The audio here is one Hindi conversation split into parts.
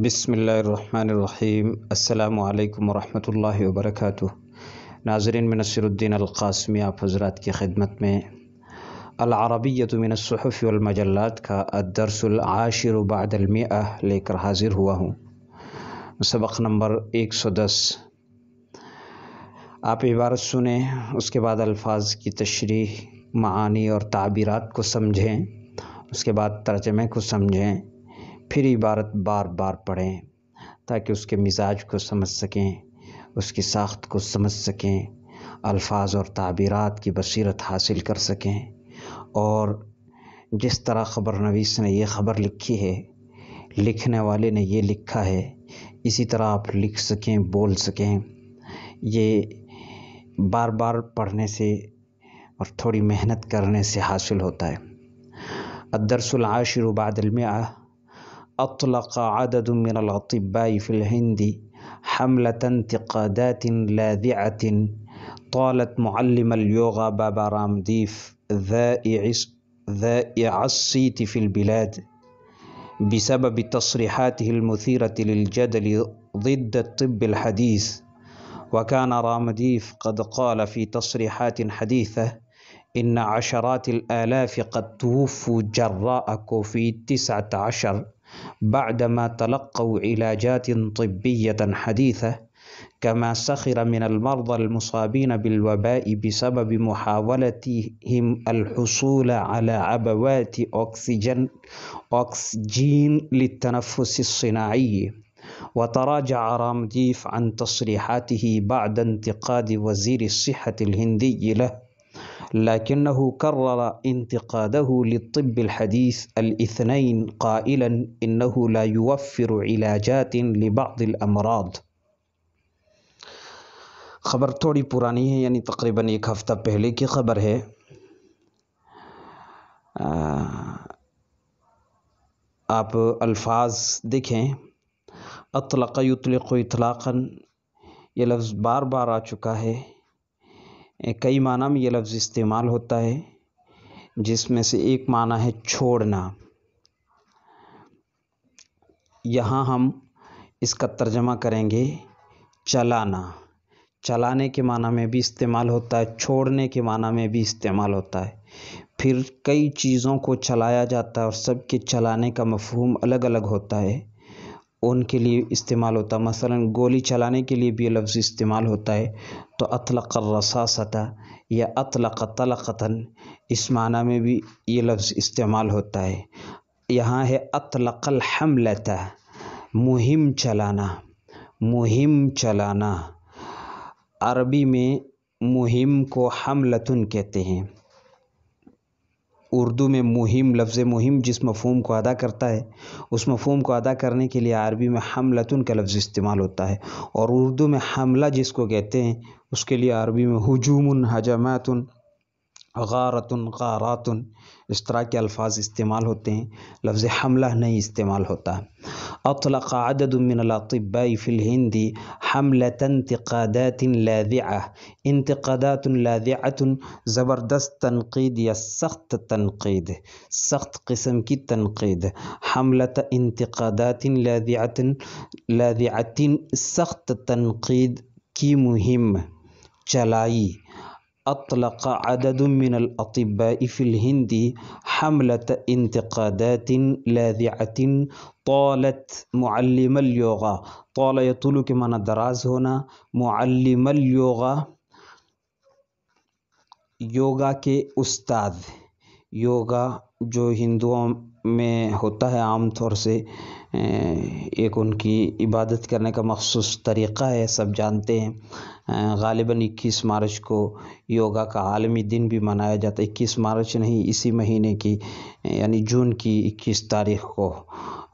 बिसमीम् अल्लाम वरहमल वर्क नाजरन मिनसरुद्दीन अलकासमी आप हजरात की खिदमत में अलारबियत मिनसफ़ीमजल्लात का अदरसआशिर बादलमिया लेकर हाजिर हुआ हूँ सबक नंबर एक सौ दस आप इबारत सुने उसके बाद अल्फाज की तशरी मानी और ताबीरत को समझें उसके बाद तर्जमे को समझें फिर इबारत बार बार पढ़ें ताकि उसके मिजाज को समझ सकें उसकी साख्त को समझ सकें अल्फाज और ताबीरत की बसीरत हासिल कर सकें और जिस तरह ख़बर नवीस ने यह ख़बर लिखी है लिखने वाले ने ये लिखा है इसी तरह आप लिख सकें बोल सकें ये बार बार पढ़ने से और थोड़ी मेहनत करने से हासिल होता है आ أطلق عدد من الأطباء في الهند حملة انتقادات لاذعة طالت معلم اليوغا بابا رامديف ذائع الصيت في البلاد بسبب تصريحاته المثيرة للجدل ضد الطب الحديث وكان رامديف قد قال في تصريحات حديثة إن عشرات الآلاف قد توفوا جراء كوفيد 19 بعدما تلقوا علاجات طبية حديثة كما سخر من المرضى المصابين بالوباء بسبب محاولتهم الحصول على عبوات أكسجين, أكسجين للتنفس الصناعي وتراجع رامديف عن تصريحاته بعد انتقاد وزير الصحة الهندي له لكنه كرر انتقاده للطب الحديث الاثنين قائلا إنه لا يوفر علاجات لبعض الأمراض خبر توڑی پرانی ہے یعنی تقریباً ایک ہفتہ پہلے کی خبر ہے آپ الفاظ دیکھیں اطلق युतलक اطلاقاً یہ لفظ بار بار آ چکا ہے कई माना में ये लफ्ज़ इस्तेमाल होता है जिसमें से एक माना है छोड़ना यहाँ हम इसका तर्जमा करेंगे चलाना चलाने के माना में भी इस्तेमाल होता है छोड़ने के माना में भी इस्तेमाल होता है फिर कई चीज़ों को चलाया जाता है और सबके चलाने का मफ़हूम अलग अलग होता है उनके लिए इस्तेमाल होता मसलन गोली चलाने के लिए भी ये लफ्ज़ इस्तेमाल होता है तो अतलक़ रसासता या अतलक़ तलक़तन इस माना में भी ये लफ्ज़ इस्तेमाल होता है यहाँ है अतलक़ल लेता मुहिम चलाना मुहिम चलाना अरबी में मुहिम को हमलतुन कहते हैं उर्दू में मुहिम लफ्ज़ मुहिम जिस मफहम को अदा करता है उस मफहम को अदा करने के लिए अरबी में हमलतुन का लफ्ज़ इस्तेमाल होता है और उर्दू में हमला जिसको कहते हैं उसके लिए अरबी में हजूम हजमातुन غارة غارات اس طرح کے الفاظ استعمال ہوتے ہیں لفظ حملہ نہیں استعمال ہوتا اطلق عدد من الاطباء في الهند حملة انتقادات لاذعة انتقادات لاذعة زبردست تنقید یا سخت تنقید سخت قسم کی تنقید حملة انتقادات لاذعة لاذعة سخت تنقید کی مهم چلائی أطلق عدد من الأطباء في الهند حملة انتقادات لاذعة طالت معلم اليوغا طال يطول كما ندراز هنا معلم يوغا كي أستاذ يوغا جو जो میں ہوتا ہے عام طور سے एक उनकी इबादत करने का मख़सूस तरीक़ा है सब जानते हैं गालिबा इक्कीस मार्च को योगा का आलमी दिन भी मनाया जाता है इक्कीस मार्च नहीं इसी महीने की यानी जून की इक्कीस तारीख़ को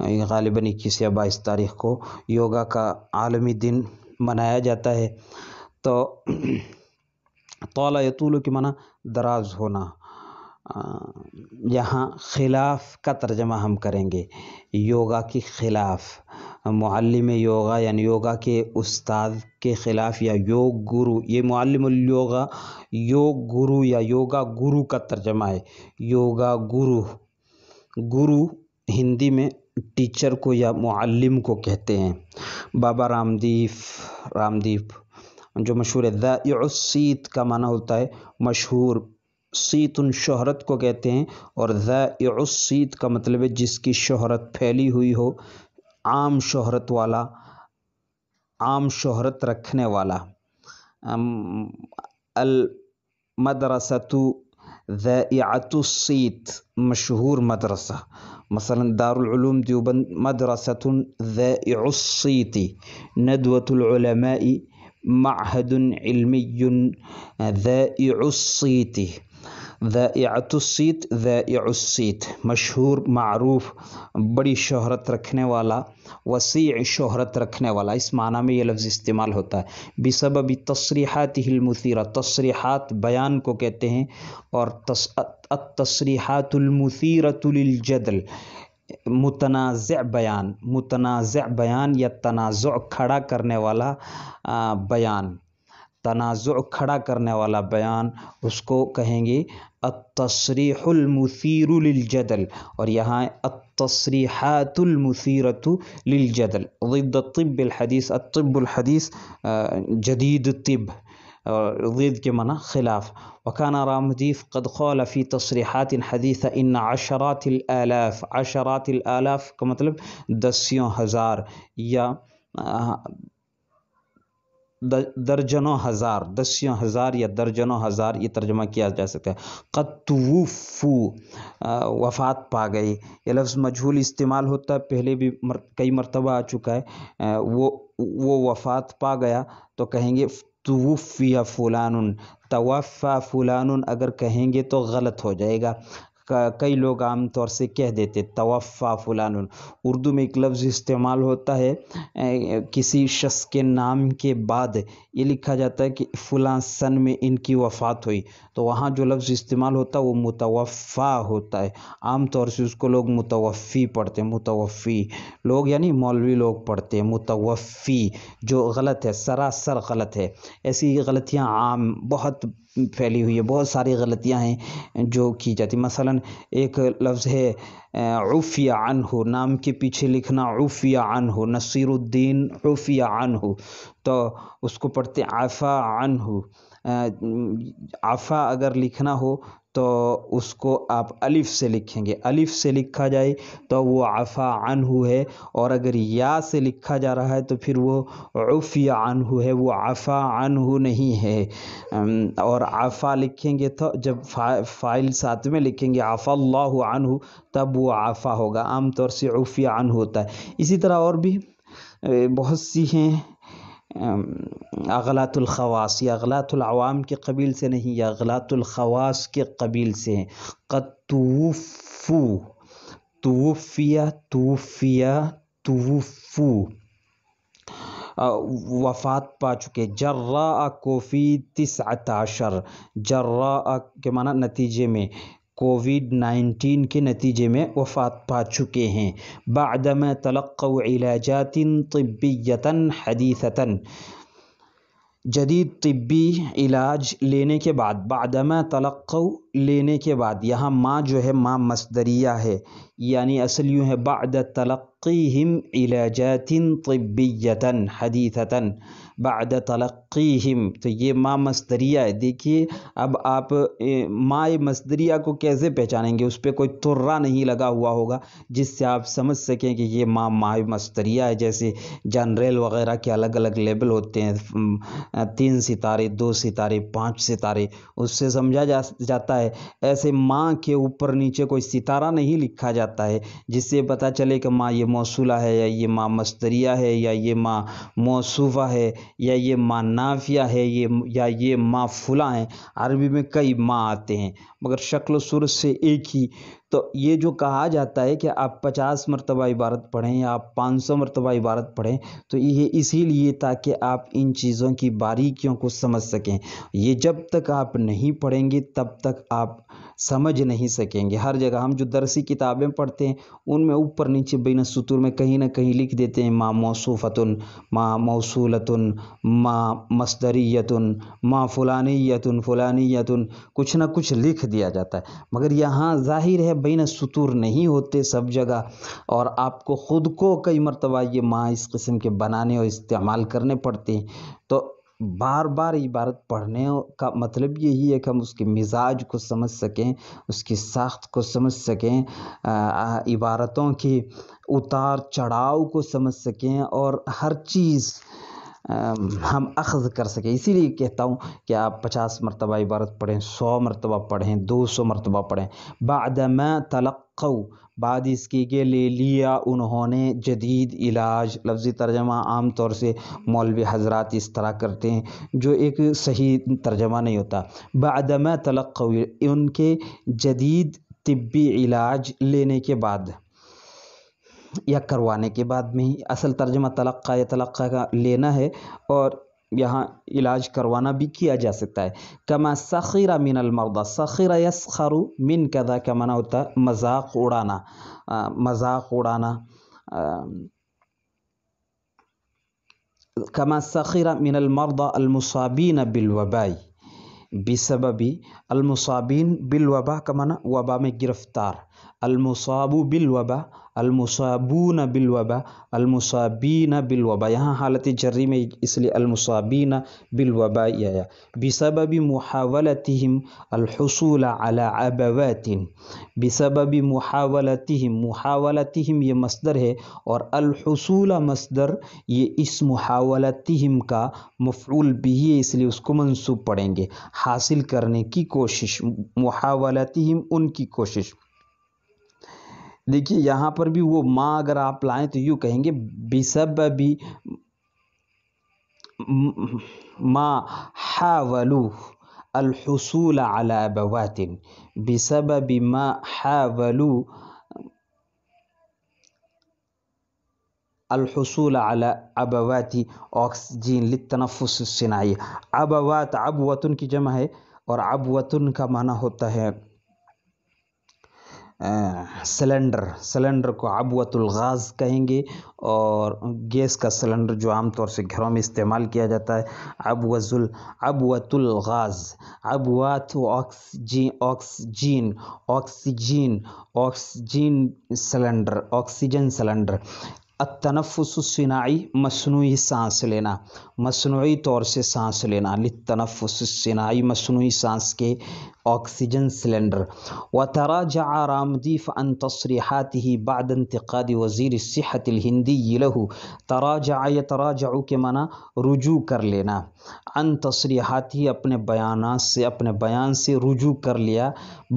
गालिबा इक्कीस या बाईस तारीख़ को योगा का आलमी दिन मनाया जाता है तो तौला यतूलु के माना दराज़ होना यहाँ खिलाफ का तर्जमा हम करेंगे योगा के खिलाफ मालम योगा यानी योगा के उस्ताद के खिलाफ या योग गुरु ये मुअल्लिमुल योगा योग गुरु या योगा गुरु का तर्जमा है योगा गुरु गुरु हिंदी में टीचर को या मालम को कहते हैं बाबा रामदीप रामदीप जो मशहूर है दीत का माना होता है मशहूर सीत उन शहरत को कहते हैं और सीत का मतलब है जिसकी शहरत फैली हुई हो आम शहरत वाला आम शहरत रखने वाला अल मदरसतु ज़ायतुसीत मशहूर मदरसा मसलन दारुलूम दियोबंद मदरसतुन ज़ायसीती नदवतुलमाई महदन इलमी ज़ायतुस्सीत ज़ायससीत मशहूर मरूफ बड़ी शहरत रखने वाला वसी शहरत रखने वाला इस माना में ये लफ्ज़ इस्तेमाल होता है बेसबी तसरीहत हिलमसरा तसरीहत बयान को कहते हैं और तस मुतनाज़ बयान मुतनाज़ बयान या तनाज़ खड़ा करने वाला बयान तनाज़ खड़ा करने वाला बयान उसको कहेंगे التصريح المثير للجدل اور یہاں التصريحات المثيرة للجدل ضد الطب الحديث الطب الحديث آه، جديد الطب آه، ضد كمان خلاف وكان رامديف قد قال في تصريحات حديثة إن عشرات الآلاف عشرات الآلاف كمطلب دسيون هزار يا آه، दर्जनों हज़ार दसियों हज़ार या दर्जनों हज़ार ये तर्जमा किया जा सकता है कतवफ़ू वफ़ात पा गई ये लफ्ज़ मजहूल इस्तेमाल होता है पहले भी मर, कई मरतबा आ चुका है वो वो वफ़ात पा गया तो कहेंगे तवफ़िया फ़लान तवफ़ा फ़लान अगर कहेंगे तो गलत हो जाएगा कई लोग आम तौर से कह देते तवफ़ा फ़लान उर्दू में एक लफ्ज़ इस्तेमाल होता है किसी शख्स के नाम के बाद ये लिखा जाता है कि फ़लाँ सन में इनकी वफ़ात हुई तो वहाँ जो लफ्ज़ इस्तेमाल होता है वो मुतवफ़ा होता है आम तौर से उसको लोग मुतवफ़ी पढ़ते हैं मुतवफ़ी लोग यानी मौलवी लोग पढ़ते हैं मुतवफ़ी जो गलत है सरासर गलत है ऐसी गलतियाँ आम बहुत फैली हुई है बहुत सारी गलतियाँ हैं जो की जाती मसलन एक लफ्ज़ है उफ़िया अन हो नाम के पीछे लिखना उफ़िया अन हो नसीरुद्दीन उफ़िया अन हो तो उसको पढ़ते आफ़ा अन हो आफ़ा अगर लिखना हो तो उसको आप अलिफ़ से लिखेंगे अलिफ़ से लिखा जाए तो वो अफ़ा अनहु है और अगर या से लिखा जा रहा है तो फिर वो उफ़िया अनहु है वो अफ़ा अनहु नहीं है और आफ़ा लिखेंगे तो जब फा फाइल साथ में लिखेंगे आफ़ा अनहु तब वो आफ़ा होगा आमतौर से उफ़िया अन होता है इसी तरह और भी बहुत सी हैं अगलातुलखवास या अगलातुलवाम के कबील से नहीं या अगलातुलखवास के कबील से हैं कतूफ़ू तूफ़िया तूफ़िया तूफ़ू वफ़ात पा चुके जर्रा कोफ़ी तिस अताशर जर्रा के माना नतीजे में कोविड नाइन्टीन के नतीजे में वफात पा चुके हैं बादम तलक़लाजातिन तबीयता हदीसता जदीद तबी इलाज लेने के बाद बादम तलक़ लेने के बाद यहाँ माँ जो है माँ मसदरिया है यानी असल यूँ है बाद तलक हिम इलाजातिन तबियता हदीसता बाद तलक़ीम तो ये माँ मस्तरिया है देखिए अब आप माए मस्तरिया को कैसे पहचानेंगे उस पर कोई तुर्रा नहीं लगा हुआ होगा जिससे आप समझ सकें कि ये माँ माए मस्तरिया है जैसे जनरल वगैरह के अलग अलग लेवल होते हैं तीन सितारे दो सितारे पाँच सितारे उससे समझा जा जाता है ऐसे माँ के ऊपर नीचे कोई सितारा नहीं लिखा जाता है जिससे पता चले कि माँ ये मौसूला है या ये माँ मस्तरिया है या ये माँ मौसूफ़ा है या ये माँ नाफिया है ये या ये माँ फुलाँ है अरबी में कई माँ आते हैं मगर शक्ल सुर से एक ही तो ये जो कहा जाता है कि आप पचास मरतबा इबारत पढ़ें या आप पाँच सौ मरतबा इबारत पढ़ें तो ये इसीलिए ताकि आप इन चीज़ों की बारीकियों को समझ सकें ये जब तक आप नहीं पढ़ेंगे तब तक आप समझ नहीं सकेंगे हर जगह हम जो दरसी किताबें पढ़ते हैं उनमें ऊपर नीचे बिन सतुर में कहीं ना कहीं लिख देते हैं माँ मौसूफ़तन माँ मौसूलतन माँ मसदरीतन माँ फ़ुलानीतन फ़ुलानीतन कुछ ना कुछ लिख दिया जाता है मगर यहाँ ज़ाहिर है बिन सतूर नहीं होते सब जगह और आपको ख़ुद को कई मरतबा ये माँ इस किस्म के बनाने और इस्तेमाल करने पड़ते हैं तो बार बार इबारत पढ़ने का मतलब यही है कि हम उसके मिजाज को समझ सकें उसकी साख्त को समझ सकें इबारतों की उतार चढ़ाव को समझ सकें और हर चीज़ हम अख़ज़ कर सकें इसीलिए कहता हूँ कि आप पचास मरतबा इबारत पढ़ें सौ मरतबा पढ़ें दो सौ मरतबा पढ़ें बदम तलक बाद इसकी के ले लिया उन्होंने जदीद इलाज लफ्ज़ी तर्जमा आम तौर से मौलवी हजरात इस तरह करते हैं जो एक सही तर्जमा नहीं होता बदम तलक उनके जदीद तबी इलाज लेने के बाद या करवाने के बाद में ही असल तर्जमा तलक़ा या तलक़ा का लेना है और यहाँ इलाज करवाना भी किया जा सकता है कमा सख़ीरा मिनल मरदा सख़ीरा यसखरु मिन कदा का माना होता है मजाक उड़ाना मजाक उड़ाना कमा सख़ीरा मिनल मरदा अलमुसाबीन बिलवबाई बेसबी अलमसाबीन बिलवबा का मना वबा में गिरफ़्तार अलमुसाबू बिलवबा अलमुसाबून बिलवबा अलमसाबीना बिलवबा यहाँ हालत जर्री में इसलिए अलमुसाबीन बिलवबा आया बिसबब मुहावलतम अलहसूल अला अबवतिन बिसबब मुहावलतम मुहावलतम ये मसदर है और अलहसूल मसदर ये इस मुहावलतम का मफूल भी है इसलिए उसको मनसूब पढ़ेंगे हासिल करने की कोशिश मुहावलतम उनकी कोशिश देखिए यहाँ पर भी वो माँ अगर आप लाएँ तो यूँ कहेंगे बिसब भी माँ हावलू अलहसूल अला बवातिन बिसब भी माँ हावलू अलहसूल अला अबवाती ऑक्सीजन लितनफुसनाई अबवात अबवतन की जमा है और अबवतन का माना होता है सिलेंडर सिलेंडर को आबुअतुल गाज कहेंगे और गैस का सिलेंडर जो आमतौर से घरों में इस्तेमाल किया जाता है अबवजुल अबवतुल गाज अबवत oxygen oxygen oxygen oxygen cylinder oxygen cylinder अतनफ़ुसनाई मसनू सांस लेना मसनू तौर से सांस लेना तनफ़ुसनाई मसनू सांस के ऑक्सीजन सिलेंडर व तराजा रामदीफ अन तसरीहत ही बाद इंतकाद वज़ी सेहत हिंदी लहू तराजा या तराजाऊ के माना रुजू कर लेना अन तसरीहत ही अपने बयान से अपने बयान से रुजू कर लिया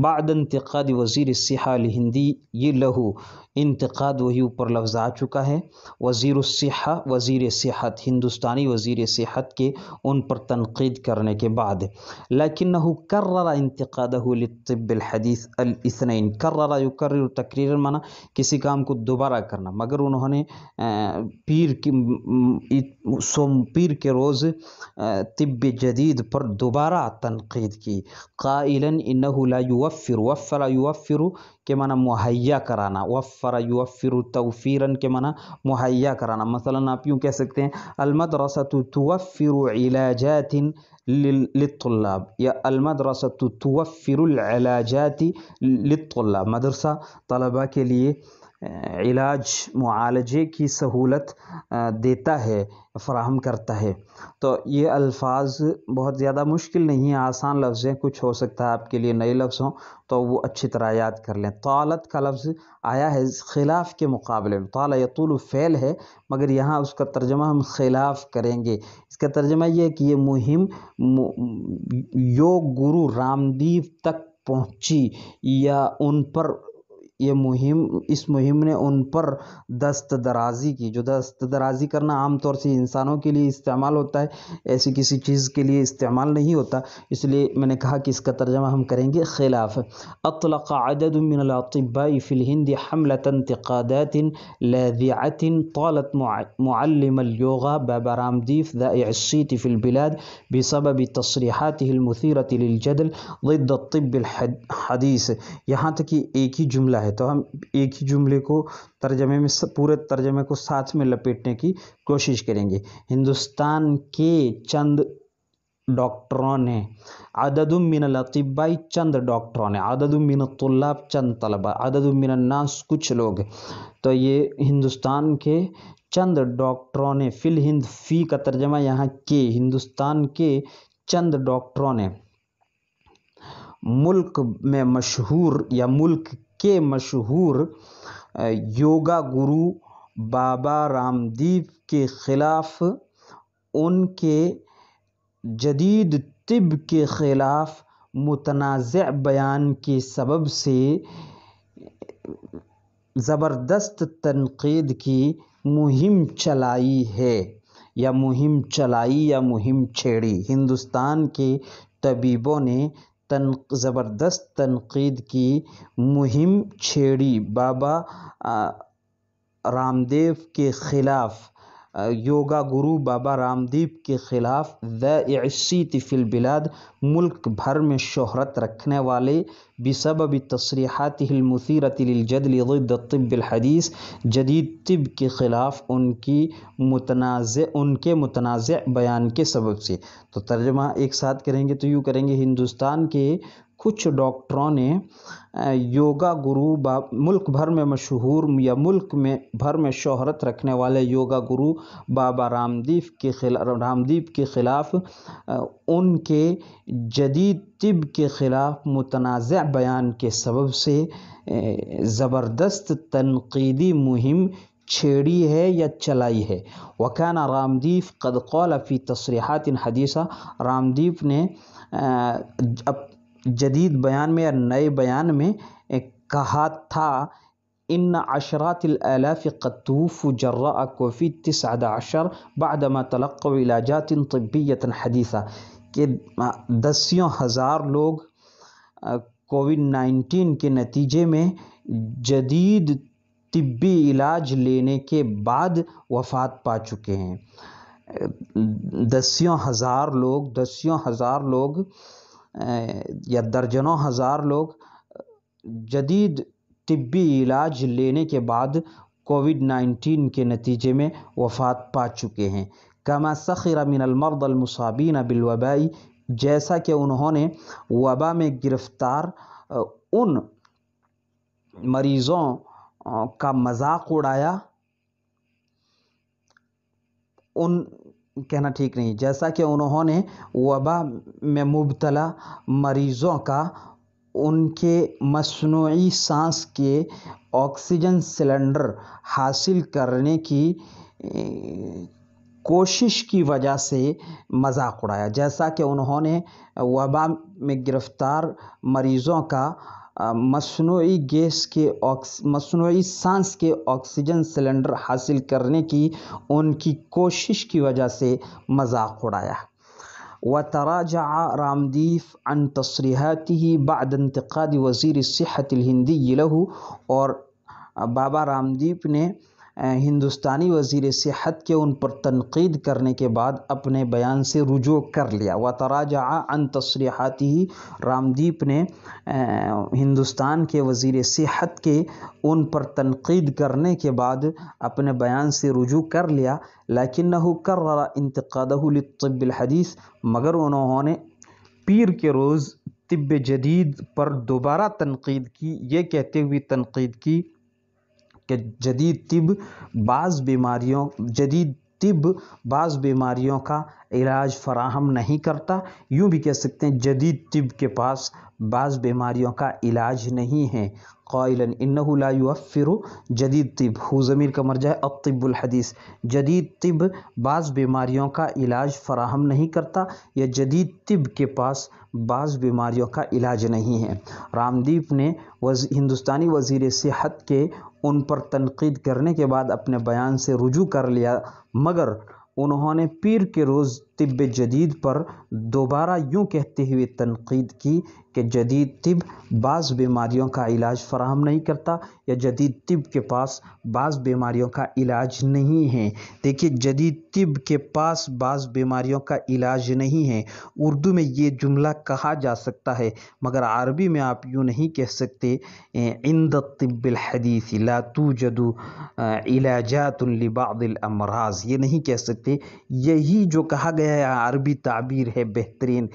बाद इंतकाद वज़ी सेहल हिंदी ये लहू इंतकाद वही ऊपर लफ्ज़ आ चुका है वजीर सिहा वजीर सेहत हिंदुस्तानी वज़ी सेहत के उन पर तनकीद करने के बाद लेकिन नहू कर इंत इस्तेकादहु लतिब्बलहदीस अलसनैन कर्रा युकर्र तकरीर माना किसी काम को दोबारा करना मगर उन्होंने पीर की सोम पीर के रोज़ तिब जदीद पर दोबारा तनकीद की काइलन इन्नहु ला युवफ़िर वफ़ला युवफ़िर كمانا مهيا کرانا وفر يوفر توفيرا كمانا مهيا کرانا مثلا آپ يوں کہہ سکتے ہیں المدرسة توفر علاجات للطلاب يا المدرسة توفر العلاجات للطلاب مدرسة طلبة کے لئے इलाज मुआलजे की सहूलत देता है फ़राहम करता है तो ये अल्फाज बहुत ज़्यादा मुश्किल नहीं है आसान लफ्ज़ हैं कुछ हो सकता है आपके लिए नए लफ्ज़ हों तो वो अच्छी तरह याद कर लें तालत का लफ्ज़ आया है खिलाफ़ के मुकाबले में ताला यतुल फ़ैल है मगर यहाँ उसका तर्जमा हम खिलाफ़ करेंगे इसका तर्जमा यह है कि ये मुहिम यो गुरु रामदीव तक पहुँची या उन पर ये मुहिम इस मुहिम ने उन पर दस्त दराज़ी की जो दस्त दराज़ी करना आमतौर से इंसानों के लिए इस्तेमाल होता है ऐसी किसी चीज़ के लिए इस्तेमाल नहीं होता इसलिए मैंने कहा कि इसका तर्जमा हम करेंगे खिलाफ अतलक फिल हिंद हमलतन तक़ादत लदियात तौलत मुलमयोगा बबरामदीफ़ दशीत फ़िलबिलाद बसबब तशरीहत हिलमसीरत ضد الطب الحديث यहाँ तक कि एक ही जुमला है है तो हम एक ही जुमले को तर्जमे में पूरे तर्जमे को साथ में लपेटने की कोशिश करेंगे हिंदुस्तान के चंद डॉक्टरों ने आदद अददुमिन लतिबाई चंद डॉक्टरों ने आदद अददुमिन तुल्लाब चंद तलबा आदद अददुमिन नास कुछ लोग तो ये हिंदुस्तान के चंद डॉक्टरों ने फिल हिंद फ़ी का तर्जमा यहाँ के हिंदुस्तान के चंद डॉक्टरों ने मुल्क में मशहूर या मुल्क के मशहूर योगा गुरु बाबा रामदेव के खिलाफ उनके जदीद तिब के खिलाफ मुतनाज़ बयान के सबब से ज़बरदस्त तनक़ीद की मुहिम चलाई है या मुहिम चलाई या मुहिम छेड़ी हिंदुस्तान के तबीबों ने तन ज़बरदस्त तनक़ीद की मुहिम छेड़ी बाबा रामदेव के ख़िलाफ़ योगा गुरु बाबा रामदेव के ख़िलाफ़ एसी तिफिल बिलाद मुल्क भर में शोहरत रखने वाले बेसबब तसरीहत हिलमसीरतजद जदीद तिब के ख़िलाफ़ उनकी मुतनाज़ उनके मुतनाज़ बयान के सबब से तो तर्जमा एक साथ करेंगे तो यूँ करेंगे हिंदुस्तान के कुछ डॉक्टरों ने योगा गुरु बा मुल्क भर में मशहूर या मुल्क में भर में शोहरत रखने वाले योगा गुरु बाबा रामदीप के खिला रामदीप के ख़िलाफ़ उनके जदीद तिब के ख़िलाफ़ मुतनाज़ बयान के सबब से ज़बरदस्त तनकीदी मुहिम छेड़ी है या चलाई है वकाना रामदीप कदकौल फ़ी तसरीहत हदीसा रामदीप ने अब जदीद बयान में या नए बयान में कहा था इन कतूफ़ जर्रा कोफ़ी तसाद अशर बादमा तबी तबियता हदीसा के दसियों हज़ार लोग कोविड नाइन्टीन के नतीजे में जदीद तबी इलाज लेने के बाद वफात पा चुके हैं दसियों हज़ार लोग दसियों हज़ार लोग या दर्जनों हज़ार लोग जदीद तिब्बी इलाज लेने के बाद कोविड नाइन्टीन के नतीजे में वफ़ात पा चुके हैं कमा सखिर मिनलमर्द अलमसाबीन बिलवबाई जैसा कि उन्होंने वबा में गिरफ़्तार उन मरीज़ों का मजाक उड़ाया उन कहना ठीक नहीं जैसा कि उन्होंने वबा में मुबतला मरीज़ों का उनके मसनू सांस के ऑक्सीजन सिलेंडर हासिल करने की कोशिश की वजह से मज़ाक उड़ाया जैसा कि उन्होंने वबा में गिरफ़्तार मरीज़ों का मसनू गैस के ऑक्स मसनू सांस के ऑक्सीजन सिलेंडर हासिल करने की उनकी कोशिश की वजह से मजाक उड़ाया व तराजा रामदीफ अन तसरीहती ही बाद इंतकादी वज़ी सिहत हिंदी लहू और बाबा रामदीप ने हिंदुस्तानी वज़ीर सेहत के उन पर तनकीद करने के बाद अपने बयान से रुजू कर लिया व तराजा अन तसरीहती ही रामदीप ने हिंदुस्तान के वजीर सेहत के उन पर तनकीद करने के बाद अपने बयान से रुजू कर लिया लेकिन हो कर हदीस मगर उन्होंने पीर के रोज़ तिब जदीद पर दोबारा तनकीद की ये कहते हुए तनकीद की कि जदीद तिब बाज़ बीमारियों जदीद तिब बाज़ बीमारियों का इलाज फ़राहम नहीं करता यूँ भी कह सकते हैं जदीद तिब के पास बाज़ बीमारियों का इलाज नहीं है कायलन इन्नफ़िर जदीद तिब हु ज़मीर का मरजा है अब तिब्बुलहदीस जदीद तिब बाज़ बीमारियों का इलाज फ़राहम नहीं करता या जदीद तिब के पास बाज़ बीमारियों का इलाज नहीं है रामदीप ने वज हिंदुस्तानी वजीर सेहत के उन पर तनकीद करने के बाद अपने बयान से रुजू कर लिया मगर उन्होंने पीर के रोज़ तिब जदीद पर दोबारा यूँ कहते हुए तनकीद की कि जदीद तिब बाज़ बीमारियों का इलाज फ़राहम नहीं करता या जदीद तिब के पास बाज़ बीमारियों का इलाज नहीं है देखिए जदीद तिब के पास बाज़ बीमारियों का इलाज नहीं है उर्दू में ये जुमला कहा जा सकता है मगर अरबी में आप यूँ नहीं कह सकते इंद तिब्बिल हदीस लातू जदू इलाजातबादिल अमराज ये नहीं कह सकते यही जो कहा गया अरबी ताबीर है बेहतरीन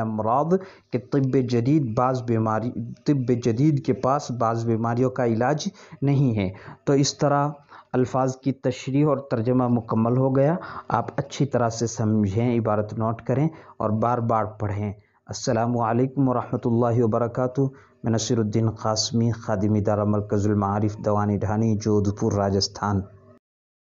अमराद के तब जदीद बाज़ बीमारी तब जदीद के पास बाज़ बीमारियों का इलाज नहीं है तो इस तरह अल्फाज की तशरी और तर्जमा मुकम्मल हो गया आप अच्छी तरह से समझें इबारत नोट करें और बार बार पढ़ें असलकम वरहमल वर्क मैं नसरुद्दीन कासमी खादिमी इदारा मरकज़ुलमारफ़ दवानी ढानी जोधपुर राजस्थान